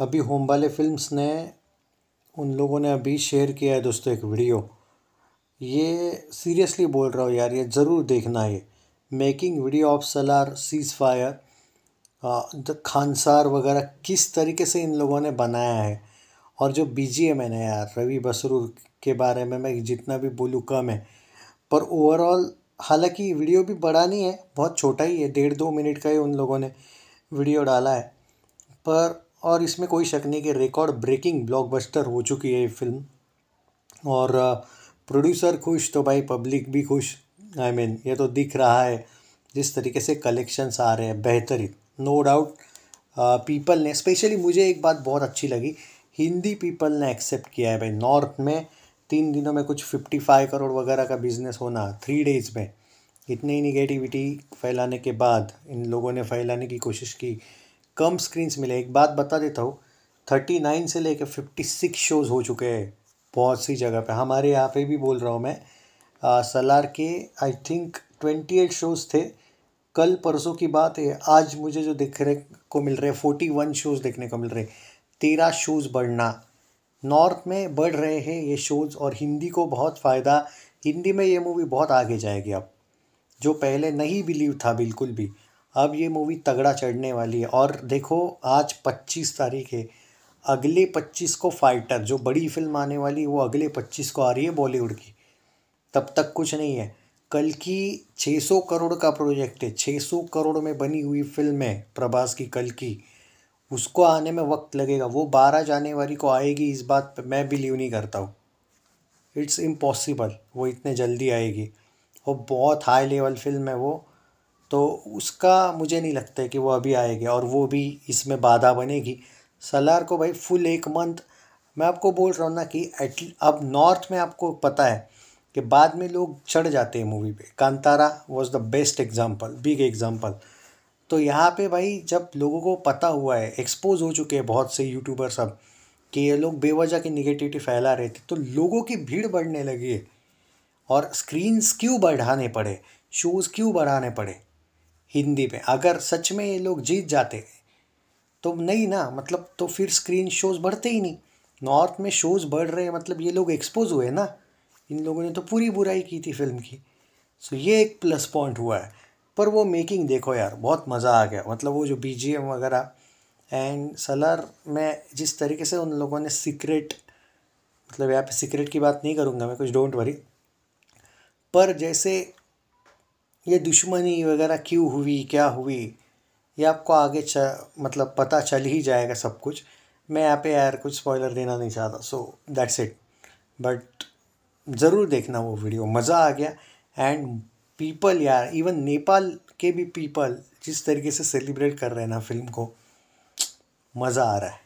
अभी होम वाले फिल्म्स ने उन लोगों ने अभी शेयर किया है दोस्तों एक वीडियो ये सीरियसली बोल रहा हूँ यार ये ज़रूर देखना ये making video of Salaar cease fire Khansaar वगैरह किस तरीके से इन लोगों ने बनाया है और जो बी जी है मैंने यार रवि बसरूर के बारे में मैं जितना भी बोलूँ कम है पर ओवरऑल हालांकि वीडियो भी बड़ा नहीं है बहुत छोटा ही है डेढ़ दो मिनट का ही उन लोगों ने वीडियो डाला है पर और इसमें कोई शक नहीं कि रिकॉर्ड ब्रेकिंग ब्लॉकबस्टर हो चुकी है ये फिल्म और प्रोड्यूसर खुश तो भाई पब्लिक भी खुश आई I मीन mean, ये तो दिख रहा है जिस तरीके से कलेक्शंस आ रहे हैं बेहतरीन नो डाउट पीपल ने स्पेशली मुझे एक बात बहुत अच्छी लगी हिंदी पीपल ने एक्सेप्ट किया है भाई नॉर्थ में तीन दिनों में कुछ फिफ्टी फाइव करोड़ वगैरह का बिजनेस होना थ्री डेज़ में इतनी निगेटिविटी फैलाने के बाद इन लोगों ने फैलाने की कोशिश की कम स्क्रीन्स मिले एक बात बता देता हूँ थर्टी नाइन से लेकर फिफ्टी सिक्स शोज़ हो चुके हैं बहुत सी जगह पे हमारे यहाँ पे भी बोल रहा हूँ मैं आ, सलार के I think twenty eight shows थे कल परसों की बात है आज मुझे जो रहे को मिल रहे फोर्टी वन शोज़ देखने को मिल रहे तेरह शोज़ बढ़ना नॉर्थ में बढ़ रहे हैं ये शोज़ और हिंदी को बहुत फ़ायदा हिंदी में ये मूवी बहुत आगे जाएगी अब जो पहले नहीं बिलीव था बिल्कुल भी अब ये मूवी तगड़ा चढ़ने वाली है और देखो आज 25 तारीख है अगले 25 को फाइटर जो बड़ी फिल्म आने वाली है वो अगले 25 को आ रही है बॉलीवुड की तब तक कुछ नहीं है कल की 600 करोड़ का प्रोजेक्ट है 600 करोड़ में बनी हुई फिल्म है प्रभास की कल की उसको आने में वक्त लगेगा वो बारह जानेवारी को आएगी इस बात पर मैं बिलीव नहीं करता हूँ इट्स इम्पॉसिबल वो इतने जल्दी आएगी वो बहुत हाई लेवल फिल्म है वो तो उसका मुझे नहीं लगता है कि वो अभी आएगा और वो भी इसमें बाधा बनेगी सलार को भाई फुल एक मंथ मैं आपको बोल रहा हूँ ना कि एट अब नॉर्थ में आपको पता है कि बाद में लोग चढ़ जाते हैं मूवी पे Kantara was the best example big example तो यहाँ पे भाई जब लोगों को पता हुआ है एक्सपोज हो चुके हैं बहुत से यूट्यूबर सब कि ये लोग बेवजह की निगेटिविटी फैला रहे थे तो लोगों की भीड़ बढ़ने लगी है और स्क्रीन्स क्यों बढ़ाने पड़े शोज़ क्यों बढ़ाने पड़े हिंदी में अगर सच में ये लोग जीत जाते तो नहीं ना मतलब तो फिर स्क्रीन शोज़ बढ़ते ही नहीं नॉर्थ में शोज़ बढ़ रहे हैं मतलब ये लोग एक्सपोज हुए ना इन लोगों ने तो पूरी बुराई की थी फिल्म की सो ये एक प्लस पॉइंट हुआ है पर वो मेकिंग देखो यार बहुत मज़ा आ गया मतलब वो जो बी वगैरह एंड सलर में जिस तरीके से उन लोगों ने सीक्रेट मतलब यहाँ पे सीक्रेट की बात नहीं करूँगा मैं कुछ डोंट वरी पर जैसे ये दुश्मनी वगैरह क्यों हुई क्या हुई ये आपको आगे च मतलब पता चल ही जाएगा सब कुछ मैं यहाँ पे यार कुछ स्पॉइलर देना नहीं चाहता सो दैट्स इट बट ज़रूर देखना वो वीडियो मज़ा आ गया एंड पीपल यार इवन नेपाल के भी पीपल जिस तरीके से सेलिब्रेट कर रहे हैं ना फिल्म को मज़ा आ रहा है